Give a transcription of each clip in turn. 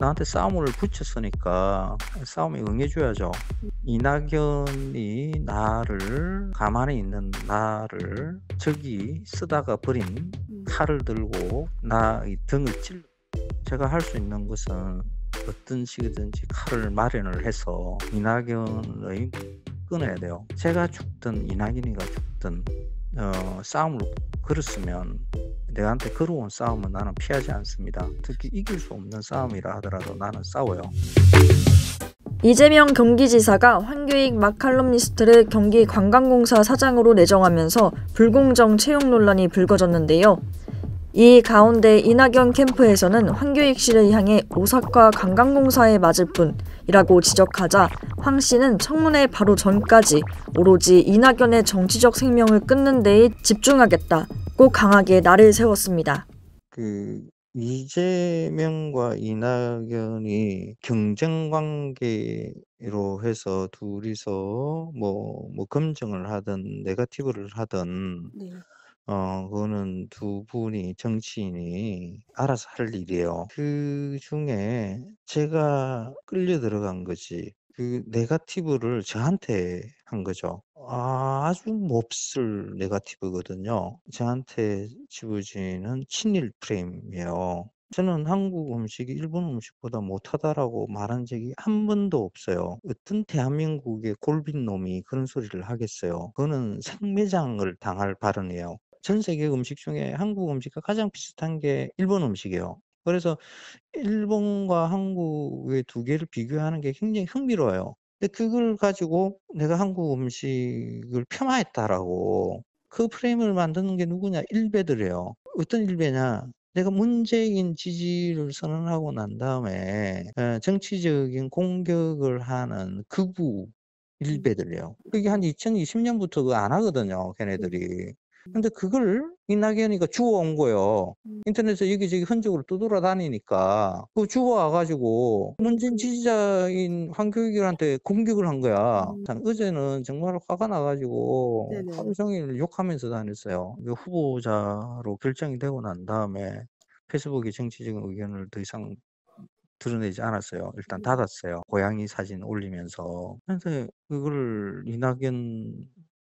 나한테 싸움을 붙였으니까 싸움에 응해줘야죠. 이낙연이 나를 가만히 있는 나를 저기 쓰다가 버린 음. 칼을 들고 나의 등을 찔. 제가 할 수 있는 것은 어떤 식이든지 칼을 마련을 해서 이낙연의 끊어야 돼요. 제가 죽든 이낙연이가 죽든 어, 싸움을 걸었으면 내한테 걸어온 싸움은 나는 피하지 않습니다. 특히 이길 수 없는 싸움이라 하더라도 나는 싸워요. 이재명 경기지사가 황교익 마칼럼니스트를 경기관광공사 사장으로 내정하면서 불공정 채용 논란이 불거졌는데요. 이 가운데 이낙연 캠프에서는 황교익 씨를 향해 오사카 관광공사에 맞을 뿐이라고 지적하자 황 씨는 청문회 바로 전까지 오로지 이낙연의 정치적 생명을 끊는 데에 집중하겠다 낮 강하게 나를 세웠습니다. 그 이재명과 이낙연이 경쟁 관계로 해서 둘이서 뭐, 뭐 검증을 하든 네거티브를 하든 네. 어, 그거는 두 분이 정치인이 알아서 할 일이에요. 그 중에 제가 끌려 들어간 거지. 그 네가티브를 저한테 한 거죠. 아, 아주 몹쓸 네가티브거든요. 저한테 지부지는 친일 프레임이에요. 저는 한국 음식이 일본 음식보다 못하다라고 말한 적이 한 번도 없어요. 어떤 대한민국의 골빈 놈이 그런 소리를 하겠어요. 그거는 생매장을 당할 발언이에요. 전 세계 음식 중에 한국 음식과 가장 비슷한 게 일본 음식이에요. 그래서 일본과 한국의 두 개를 비교하는 게 굉장히 흥미로워요. 근데 그걸 가지고 내가 한국 음식을 폄하했다라고 그 프레임을 만드는 게 누구냐? 일베들이에요. 어떤 일베냐? 내가 문재인 지지를 선언하고 난 다음에 어, 정치적인 공격을 하는 극우 음. 일베들이요. 그게 한 2020년부터 안 하거든요, 걔네들이. 근데 그걸 이낙연이가 주워온 거예요. 음. 인터넷에 여기저기 흔적으로 두돌아 다니니까 그 주워와가지고 문진 음. 지지자인 황교익한테 공격을 한 거야. 음. 어제는 정말 화가 나가지고 네네. 하루 종일 욕하면서 다녔어요. 후보자로 결정이 되고 난 다음에 페이스북에 정치적인 의견을 더 이상 드러내지 않았어요. 일단 음. 닫았어요. 고양이 사진 올리면서. 그래서 그걸 이낙연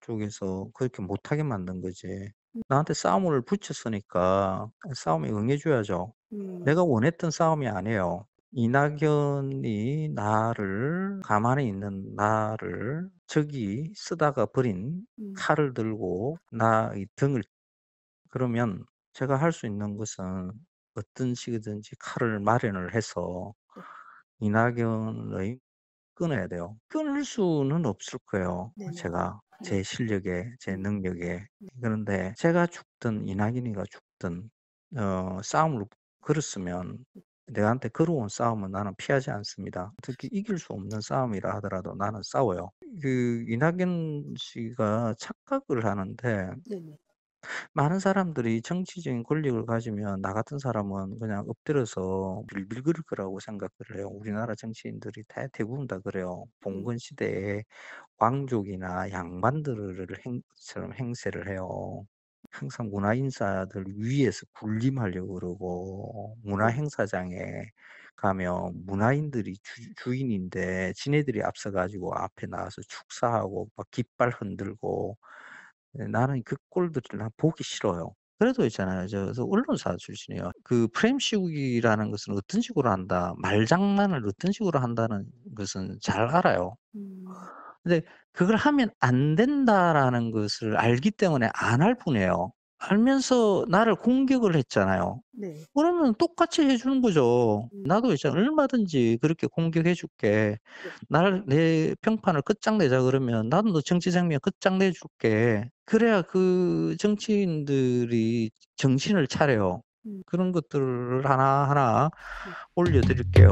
쪽에서 그렇게 못하게 만든 거지. 음. 나한테 싸움을 붙였으니까 싸움에 응해줘야죠. 음. 내가 원했던 싸움이 아니에요. 음. 이낙연이 나를 가만히 있는 나를 저기 쓰다가 버린 음. 칼을 들고 나의 등을 그러면 제가 할 수 있는 것은 어떤 식이든지 칼을 마련을 해서 아. 이낙연의 끊어야 돼요. 끊을 수는 없을 거예요. 네 제가 제 실력에, 제 음. 능력에. 네. 그런데 제가 죽든 이낙연이가 죽든 어, 싸움을 걸었으면 내한테 걸어온 싸움은 나는 피하지 않습니다. 특히 이길 수 없는 싸움이라 하더라도 나는 싸워요. 그 이낙연 씨가 착각을 하는데 네네. 많은 사람들이 정치적인 권력을 가지면 나 같은 사람은 그냥 엎드려서 빌빌거릴 거라고 생각을 해요. 우리나라 정치인들이 다 대부분 다 그래요. 음. 봉건 시대에 왕족이나 양반들을 행,처럼 행세를 해요. 항상 문화 인사들 위에서 군림하려고 그러고 문화 네. 행사장에 가면 문화인들이 주, 인인데 지네들이 앞서가지고 앞에 나와서 축사하고 막 깃발 흔들고 예, 나는 그 꼴들을 난 보기 싫어요. 그래도 있잖아요. 저, 저 언론사 출신이에요. 그 프레임 씌우기라는 것은 어떤 식으로 한다, 말장난을 어떤 식으로 한다는 것은 잘 알아요. 음. 근데 그걸 하면 안 된다라는 것을 알기 때문에 안 할 뿐이에요. 알면서 나를 공격을 했잖아요. 네. 그러면 똑같이 해주는 거죠. 음. 나도 이제 얼마든지 그렇게 공격해줄게. 네. 나를, 내 평판을 끝장내자 그러면 나도 너 정치 생명 끝장내줄게. 그래야 그 정치인들이 정신을 차려요. 음. 그런 것들을 하나하나 네. 올려드릴게요.